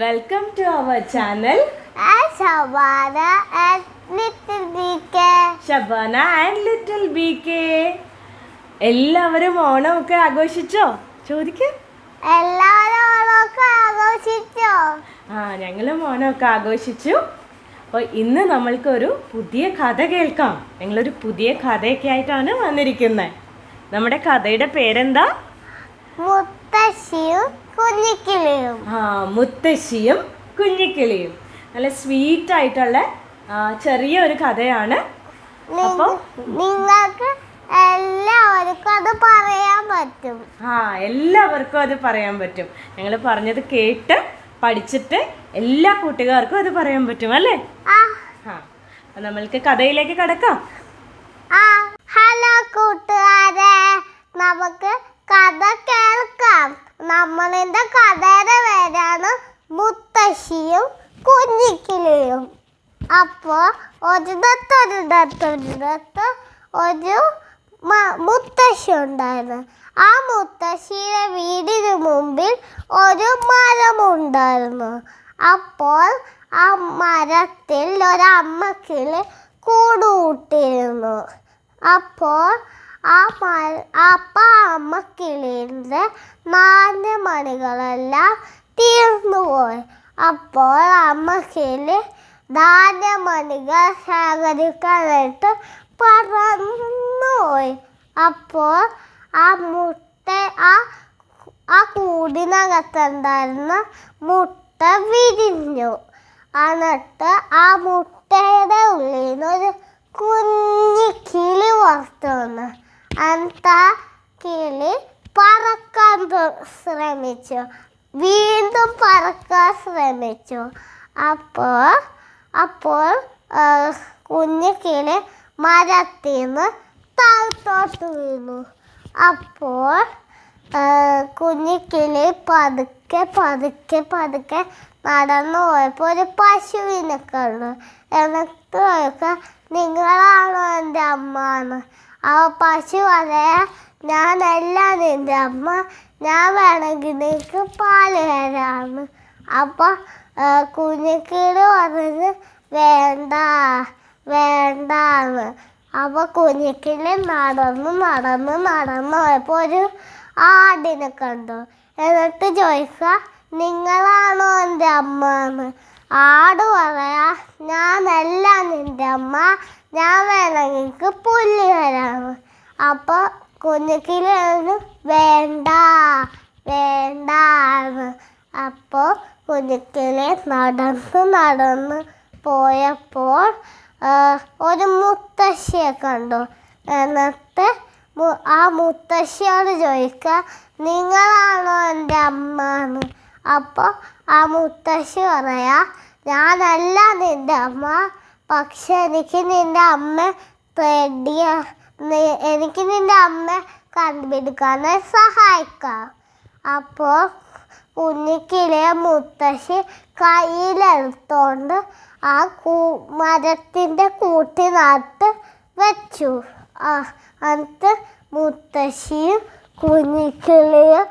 welcome to our channel little B K എല്ലാവരും ഓണമൊക്കെ ആഘോഷിച്ചോ ചോദിക്കും എല്ലാവരും ആ ഞങ്ങളും ഓണമൊക്കെ ആഘോഷിച്ചു അപ്പോൾ ഇന്ന് നമ്മൾക്കൊരു പുതിയ കഥ കേൾക്കാം ഞങ്ങളൊരു പുതിയ കഥയൊക്കെ ആയിട്ടാണ് വന്നിരിക്കുന്നത് നമ്മുടെ കഥയുടെ പേരെന്താ മുത്തശ്ശിയും കുഞ്ഞിക്കിളിയും ആ മുത്തശ്ശിയും കുഞ്ഞിക്കിളിയും നല്ല സ്വീറ്റ് ആയിട്ടുള്ള ചെറിയ ഒരു കഥയാണ് അപ്പോൾ നിങ്ങൾക്ക് എല്ലാവർക്കും അത് പറയാൻ പറ്റും ആ എല്ലാവർക്കും അത് പറയാൻ പറ്റും ഞങ്ങൾ പറഞ്ഞത് കേട്ട് പഠിച്ചിട്ട് എല്ലാ കൂട്ടുകാർക്കും അത് പറയാൻ പറ്റും അല്ലേ ആ നമ്മൾക്ക് കഥയിലേക്ക് കടക്കാം ഹലോ കൂട്ടുകാരെ നമുക്ക് കഥ നമ്മളുടെ കഥയുടെ പേരാണ് മുത്തശ്ശിയും കുഞ്ഞിക്കിളിയും അപ്പോൾ ഒരിടത്ത് ഒരിടത്ത് ഒരിടത്ത് ഒരു മുത്തശ്ശി ഉണ്ടായിരുന്നു ആ മുത്തശ്ശിയുടെ വീടിന് മുമ്പിൽ ഒരു മരമുണ്ടായിരുന്നു അപ്പോൾ ആ മരത്തിൽ ഒരമ്മക്കിളി കൂടുകൂട്ടിയിരുന്നു അപ്പോൾ ആ അപ്പ അമ്മ കിളിയുടെ നാല് മണികളെല്ലാം തീർന്നുപോയി അപ്പോൾ അമ്മ കിളി നാല് മണികൾ ശേഖരിക്കാനായിട്ട് പറന്നുപോയി അപ്പോൾ ആ മുട്ട ആ ആ കൂടിനകത്തുണ്ടായിരുന്ന മുട്ട വിരിഞ്ഞു എന്നിട്ട് ആ മുട്ടയുടെ ഉള്ളിൽ നിന്ന് ഒരു കുഞ്ഞിക്ക് ശ്രമിച്ചു വീണ്ടും പറക്കാൻ ശ്രമിച്ചു അപ്പോൾ അപ്പോൾ കുഞ്ഞു മരത്തിൽ നിന്ന് താഴ്ത്തോട്ട് വീണു അപ്പോൾ കുഞ്ഞു പതുക്കെ പതുക്കെ പതുക്കെ നടന്നു പോയപ്പോൾ ഒരു പശുവിനെ കണ്ടു എന്നിട്ട് ചോദിക്കുക നിങ്ങളാണോ എൻ്റെ അമ്മ എന്ന് ആ പശു അതേ ഞാനല്ല നിൻ്റെ അമ്മ ഞാൻ വേണമെങ്കിൽ നിനക്ക് പാല് തരാമെന്ന് അപ്പം കുഞ്ഞിക്കീട് പറഞ്ഞ് വേണ്ട വേണ്ടാന്ന് അപ്പോൾ കുഞ്ഞിക്കിളി നടന്ന് നടന്ന് നടന്ന് പോയപ്പോൾ ഒരു ആടിനെ കണ്ടു എന്നിട്ട് ചോദിക്കുക നിങ്ങളാണോ എൻ്റെ അമ്മ എന്ന് ആട് പറയാ ഞാനല്ല നിൻ്റെ അമ്മ ഞാൻ വേണമെങ്കിൽ പുല്ല് തരാമെന്ന് അപ്പോൾ കുഞ്ഞുക്കിലാണ് വേണ്ട വേണ്ട അപ്പോൾ കുഞ്ഞുക്കിലെ നടന്ന് നടന്ന് പോയപ്പോൾ ഒരു മുത്തശ്ശിയെ കണ്ടു എന്നിട്ട് ആ മുത്തശ്ശിയോട് ചോദിക്കുക നിങ്ങളാണോ എൻ്റെ അമ്മ എന്ന് അപ്പോൾ ആ മുത്തശ്ശി പറയാ ഞാനല്ല നിൻ്റെ അമ്മ പക്ഷെ എനിക്ക് നിൻ്റെ അമ്മ പേടിയാണ് എനിക്ക് നിൻ്റെ അമ്മ കണ്ടുപിടിക്കാൻ സഹായിക്കാം അപ്പോൾ കുഞ്ഞിക്കിലെ മുത്തശ്ശി കയ്യിലെടുത്തോണ്ട് ആ കൂ മരത്തിൻ്റെ കൂട്ടിനകത്ത് വെച്ചു എന്നിട്ട് മുത്തശ്ശിയും കുഞ്ഞിക്കിളിയും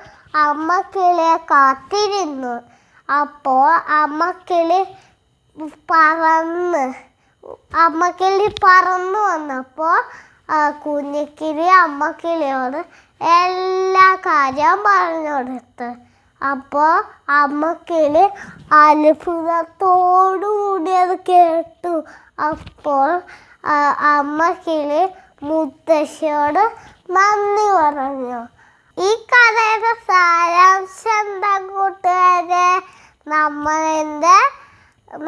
അമ്മക്കിളിയെ കാത്തിരുന്നു അപ്പോൾ അമ്മക്കിളി പറന്ന് അമ്മക്കിളി പറന്നു വന്നപ്പോൾ കുഞ്ഞിക്കിളി അമ്മക്കിളിയോട് എല്ലാ കാര്യവും പറഞ്ഞു കൊടുത്ത് അപ്പോൾ അമ്മക്കിളി അത്ഭുതത്തോടുകൂടി അത് കേട്ടു അപ്പോൾ അമ്മക്കിളി മുത്തശ്ശിയോട് നന്ദി പറഞ്ഞു ഈ കഥയുടെ സാരാംശം എന്താ കൂട്ടുകാരെ നമ്മളെൻ്റെ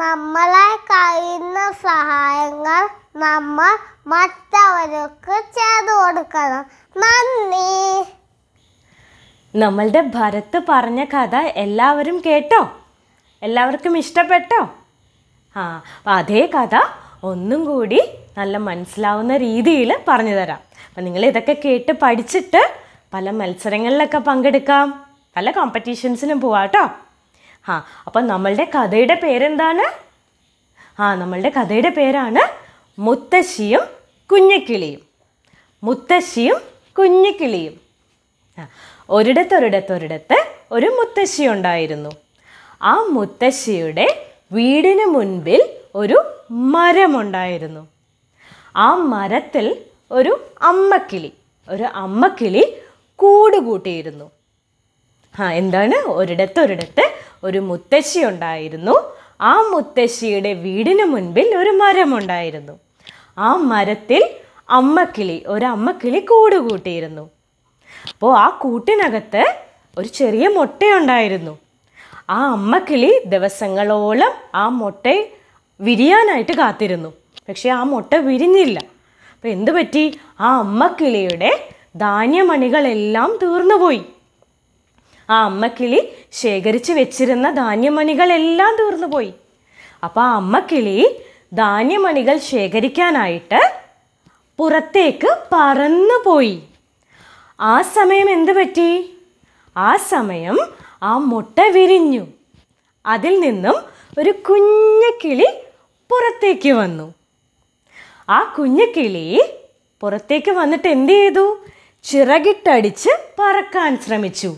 നമ്മളെ കഴിയുന്ന സഹായങ്ങൾ നമ്മൾ മറ്റവർക്ക് ചെയ്തു കൊടുക്കണം നന്ദി നമ്മളുടെ ഭരത്ത് പറഞ്ഞ കഥ എല്ലാവരും കേട്ടോ എല്ലാവർക്കും ഇഷ്ടപ്പെട്ടോ ആ അതേ കഥ ഒന്നും കൂടി നല്ല മനസ്സിലാവുന്ന രീതിയിൽ പറഞ്ഞു തരാം അപ്പം നിങ്ങൾ ഇതൊക്കെ കേട്ട് പഠിച്ചിട്ട് പല മത്സരങ്ങളിലൊക്കെ പങ്കെടുക്കാം പല കോമ്പറ്റീഷൻസിനും പോവാം കേട്ടോ ആ അപ്പം നമ്മളുടെ കഥയുടെ പേരെന്താണ് ആ നമ്മളുടെ കഥയുടെ പേരാണ് മുത്തശ്ശിയും കുഞ്ഞിക്കിളിയും മുത്തശ്ശിയും കുഞ്ഞിക്കിളിയും ഒരിടത്തൊരിടത്തൊരിടത്ത് ഒരു മുത്തശ്ശി ഉണ്ടായിരുന്നു ആ മുത്തശ്ശിയുടെ വീടിന് മുൻപിൽ ഒരു മരമുണ്ടായിരുന്നു ആ മരത്തിൽ ഒരു അമ്മക്കിളി ഒരു അമ്മക്കിളി കൂടുകൂട്ടിയിരുന്നു ആ എന്താണ് ഒരിടത്തൊരിടത്ത് ഒരു മുത്തശ്ശി ഉണ്ടായിരുന്നു ആ മുത്തശ്ശിയുടെ വീടിന് മുൻപിൽ ഒരു മരമുണ്ടായിരുന്നു ആ മരത്തിൽ അമ്മക്കിളി ഒരു അമ്മക്കിളി കൂട് കൂട്ടിയിരുന്നു അപ്പോൾ ആ കൂട്ടിനകത്ത് ഒരു ചെറിയ മുട്ടയുണ്ടായിരുന്നു ആ അമ്മക്കിളി ദിവസങ്ങളോളം ആ മുട്ട വിരിയാനായിട്ട് കാത്തിരുന്നു പക്ഷേ ആ മുട്ട വിരിഞ്ഞില്ല അപ്പോൾ എന്തു പറ്റി ആ അമ്മക്കിളിയുടെ ധാന്യമണികളെല്ലാം തീർന്നുപോയി ആ അമ്മക്കിളി ശേഖരിച്ച് വെച്ചിരുന്ന ധാന്യമണികളെല്ലാം പോയി അപ്പോൾ ആ അമ്മക്കിളി ധാന്യമണികൾ ശേഖരിക്കാനായിട്ട് പുറത്തേക്ക് പറന്നുപോയി ആ സമയം എന്ത് പറ്റി ആ സമയം ആ മുട്ട വിരിഞ്ഞു അതിൽ നിന്നും ഒരു കുഞ്ഞു കിളി പുറത്തേക്ക് വന്നു ആ കുഞ്ഞു കിളി പുറത്തേക്ക് വന്നിട്ട് എന്ത് ചെയ്തു ചിറകിട്ടടിച്ച് പറക്കാൻ ശ്രമിച്ചു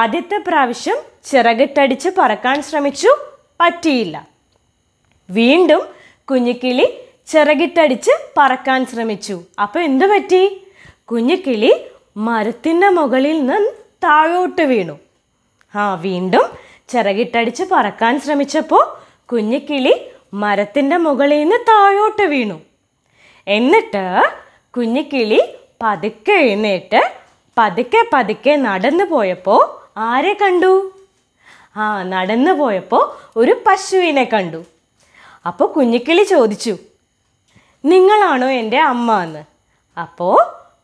ആദ്യത്തെ പ്രാവശ്യം ചിറകിട്ടടിച്ച് പറക്കാൻ ശ്രമിച്ചു പറ്റിയില്ല വീണ്ടും കുഞ്ഞിക്കിളി ചിറകിട്ടടിച്ച് പറക്കാൻ ശ്രമിച്ചു അപ്പോൾ എന്തു പറ്റി കുഞ്ഞിക്കിളി മരത്തിൻ്റെ മുകളിൽ നിന്ന് താഴോട്ട് വീണു ആ വീണ്ടും ചിറകിട്ടടിച്ച് പറക്കാൻ ശ്രമിച്ചപ്പോൾ കുഞ്ഞിക്കിളി മരത്തിൻ്റെ മുകളിൽ നിന്ന് താഴോട്ട് വീണു എന്നിട്ട് കുഞ്ഞിക്കിളി പതുക്കെ എഴുന്നേറ്റ് പതുക്കെ പതുക്കെ നടന്നു പോയപ്പോൾ ആരെ കണ്ടു ആ നടന്നു പോയപ്പോൾ ഒരു പശുവിനെ കണ്ടു അപ്പോൾ കുഞ്ഞിക്കിളി ചോദിച്ചു നിങ്ങളാണോ എൻ്റെ അമ്മ എന്ന് അപ്പോൾ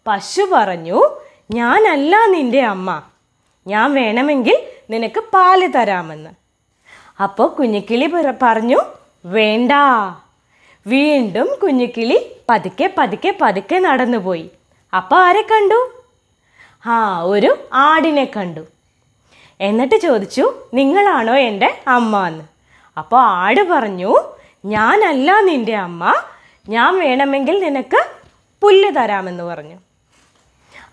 പശു പറഞ്ഞു ഞാനല്ല നിൻ്റെ അമ്മ ഞാൻ വേണമെങ്കിൽ നിനക്ക് പാല് തരാമെന്ന് അപ്പോൾ കുഞ്ഞിക്കിളി പറഞ്ഞു വേണ്ട വീണ്ടും കുഞ്ഞിക്കിളി പതുക്കെ പതുക്കെ പതുക്കെ നടന്നുപോയി അപ്പോൾ ആരെ കണ്ടു ആ ഒരു ആടിനെ കണ്ടു എന്നിട്ട് ചോദിച്ചു നിങ്ങളാണോ എൻ്റെ അമ്മ എന്ന് അപ്പോൾ ആട് പറഞ്ഞു ഞാനല്ല നിൻ്റെ അമ്മ ഞാൻ വേണമെങ്കിൽ നിനക്ക് പുല്ല് തരാമെന്ന് പറഞ്ഞു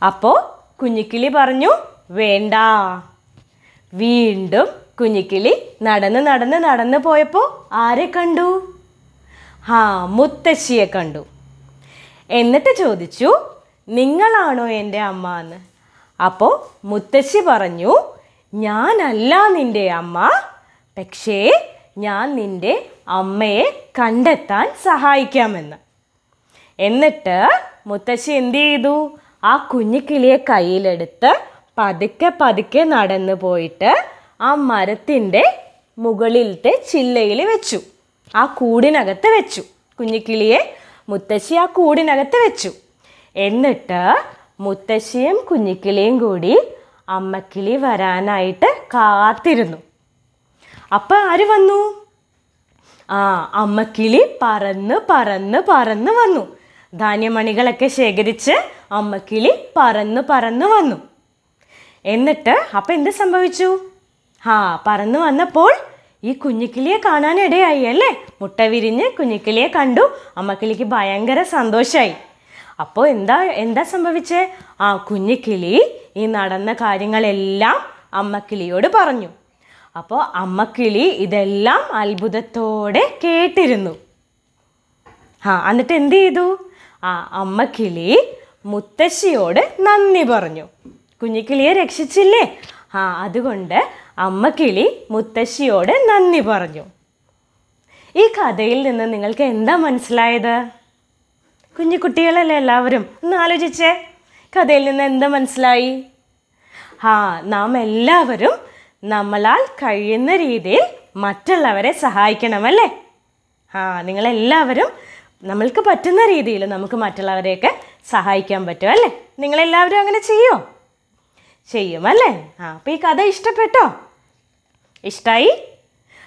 അപ്പോൾ കുഞ്ഞിക്കിളി പറഞ്ഞു വേണ്ട വീണ്ടും കുഞ്ഞിക്കിളി നടന്ന് നടന്ന് നടന്ന് പോയപ്പോൾ ആരെ കണ്ടു ആ മുത്തശ്ശിയെ കണ്ടു എന്നിട്ട് ചോദിച്ചു നിങ്ങളാണോ എൻ്റെ അമ്മ എന്ന് അപ്പോൾ മുത്തശ്ശി പറഞ്ഞു ഞാനല്ല നിൻ്റെ അമ്മ പക്ഷേ ഞാൻ നിൻ്റെ അമ്മയെ കണ്ടെത്താൻ സഹായിക്കാമെന്ന് എന്നിട്ട് മുത്തശ്ശി എന്ത് ചെയ്തു ആ കുഞ്ഞിക്കിളിയെ കയ്യിലെടുത്ത് പതുക്കെ പതുക്കെ നടന്നു പോയിട്ട് ആ മരത്തിൻ്റെ മുകളിലത്തെ ചില്ലയിൽ വെച്ചു ആ കൂടിനകത്ത് വെച്ചു കുഞ്ഞിക്കിളിയെ മുത്തശ്ശി ആ കൂടിനകത്ത് വെച്ചു എന്നിട്ട് മുത്തശ്ശിയും കുഞ്ഞിക്കിളിയും കൂടി അമ്മക്കിളി വരാനായിട്ട് കാത്തിരുന്നു അപ്പം ആര് വന്നു ആ അമ്മക്കിളി പറന്ന് പറന്ന് പറന്ന് വന്നു ധാന്യമണികളൊക്കെ ശേഖരിച്ച് അമ്മക്കിളി പറന്ന് പറന്ന് വന്നു എന്നിട്ട് അപ്പം എന്ത് സംഭവിച്ചു ആ പറന്ന് വന്നപ്പോൾ ഈ കുഞ്ഞിക്കിളിയെ കാണാനിടയായി അല്ലേ മുട്ട വിരിഞ്ഞ് കുഞ്ഞിക്കിളിയെ കണ്ടു അമ്മക്കിളിക്ക് ഭയങ്കര സന്തോഷമായി അപ്പോൾ എന്താ എന്താ സംഭവിച്ചേ ആ കിളി ഈ നടന്ന കാര്യങ്ങളെല്ലാം അമ്മക്കിളിയോട് പറഞ്ഞു അപ്പോൾ അമ്മക്കിളി ഇതെല്ലാം അത്ഭുതത്തോടെ കേട്ടിരുന്നു ആ എന്നിട്ട് എന്ത് ചെയ്തു ആ അമ്മക്കിളി മുത്തശ്ശിയോട് നന്ദി പറഞ്ഞു കുഞ്ഞിക്കിളിയെ രക്ഷിച്ചില്ലേ ആ അതുകൊണ്ട് അമ്മക്കിളി മുത്തശ്ശിയോട് നന്ദി പറഞ്ഞു ഈ കഥയിൽ നിന്ന് നിങ്ങൾക്ക് എന്താ മനസ്സിലായത് കുഞ്ഞു കുട്ടികളല്ലേ എല്ലാവരും ഒന്ന് ആലോചിച്ചേ കഥയിൽ നിന്ന് എന്താ മനസ്സിലായി ആ നാം എല്ലാവരും നമ്മളാൽ കഴിയുന്ന രീതിയിൽ മറ്റുള്ളവരെ സഹായിക്കണമല്ലേ ആ നിങ്ങളെല്ലാവരും നമ്മൾക്ക് പറ്റുന്ന രീതിയിൽ നമുക്ക് മറ്റുള്ളവരെയൊക്കെ സഹായിക്കാൻ പറ്റും അല്ലേ നിങ്ങളെല്ലാവരും അങ്ങനെ ചെയ്യോ ചെയ്യും അല്ലേ ആ അപ്പോൾ ഈ കഥ ഇഷ്ടപ്പെട്ടോ ഇഷ്ടമായി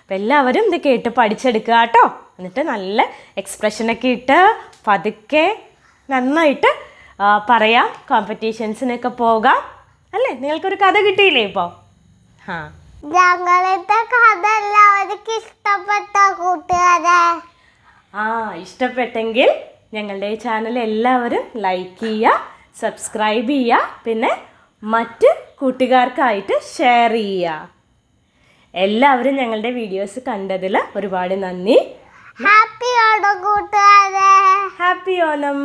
അപ്പോൾ എല്ലാവരും ഇത് കേട്ട് പഠിച്ചെടുക്കുക കേട്ടോ എന്നിട്ട് നല്ല എക്സ്പ്രഷനൊക്കെ ഇട്ട് പതുക്കെ നന്നായിട്ട് പറയാം കോമ്പറ്റീഷൻസിനൊക്കെ പോകാം അല്ലേ നിങ്ങൾക്കൊരു കഥ കിട്ടിയില്ലേ ഇപ്പോൾ ആ ഞങ്ങളുടെ ആ ഇഷ്ടപ്പെട്ടെങ്കിൽ ഞങ്ങളുടെ ചാനൽ എല്ലാവരും ലൈക്ക് ചെയ്യുക സബ്സ്ക്രൈബ് ചെയ്യുക പിന്നെ മറ്റ് കൂട്ടുകാർക്കായിട്ട് ഷെയർ ചെയ്യുക എല്ലാവരും ഞങ്ങളുടെ വീഡിയോസ് കണ്ടതിൽ ഒരുപാട് നന്ദി ഹാപ്പി ഓണം കൂട്ടുകാരെ ഹാപ്പി ഓണം